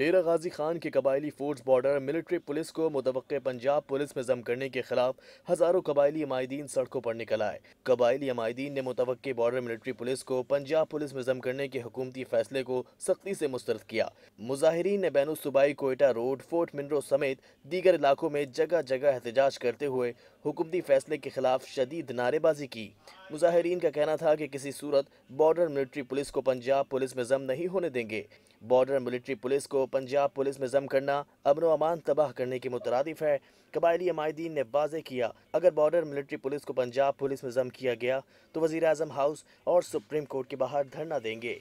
डेरा गाजी खान के कबायली force border military police को मुतव पंजाब पुलिस में जम करने के खिलाफ हजारों कबायली अमायदीन सड़कों पर निकल आए कबायली अमायदीन ने मुतव बॉर्डर मिलिट्री पुलिस को पंजाब पुलिस में जम करने के हुकूमती फैसले को सख्ती से मुस्तरद किया मुजाहरीन ने बैन कोयटा रोड फोर्ट मिनरो समेत दीगर इलाकों में जगह जगह एहतजाज करते हुए हुकूमती फैसले के खिलाफ शदीद नारेबाजी की मुजाहरीन का कहना था कि किसी सूरत बॉर्डर मिलिट्री पुलिस को पंजाब पुलिस में जम नहीं होने देंगे बॉर्डर मिलिट्री पुलिस को पंजाब पुलिस में जम करना अमन अमान तबाह करने के मुतरद है कबायली अमायदीन ने वाजे किया अगर बॉर्डर मिलिट्री पुलिस को पंजाब पुलिस में जम किया गया तो वजीर अजम हाउस और सुप्रीम कोर्ट के बाहर धरना देंगे